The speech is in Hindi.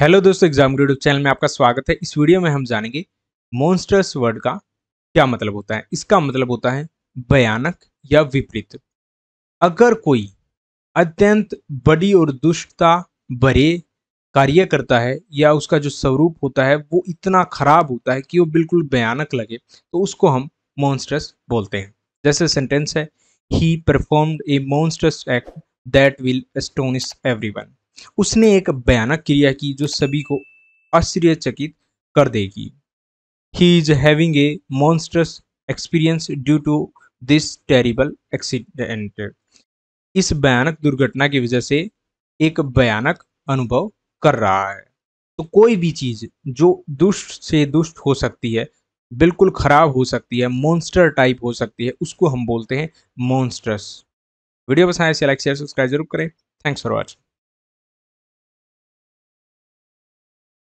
हेलो दोस्तों एग्जाम यूट्यूब चैनल में आपका स्वागत है इस वीडियो में हम जानेंगे मॉन्स्टर्स वर्ड का क्या मतलब होता है इसका मतलब होता है भयानक या विपरीत अगर कोई अत्यंत बड़ी और दुष्टता भरे कार्य करता है या उसका जो स्वरूप होता है वो इतना खराब होता है कि वो बिल्कुल भयानक लगे तो उसको हम मॉन्स्टर्स बोलते हैं जैसे सेंटेंस है he performed a monsters act that will astonish one उसने एक भयानक क्रिया की जो सभी को आश्चर्यचकित कर देगी he is having a monstrous experience due to this terrible accident इस भयानक दुर्घटना की वजह से एक भयानक अनुभव कर रहा है तो कोई भी चीज़ जो दुष्ट से दुष्ट हो सकती है बिल्कुल ख़राब हो सकती है मॉन्स्टर टाइप हो सकती है उसको हम बोलते हैं मॉन्स्टर्स वीडियो पसंद आए से लाइक शेयर सब्सक्राइब जरूर करें थैंक्स फॉर वॉचिंग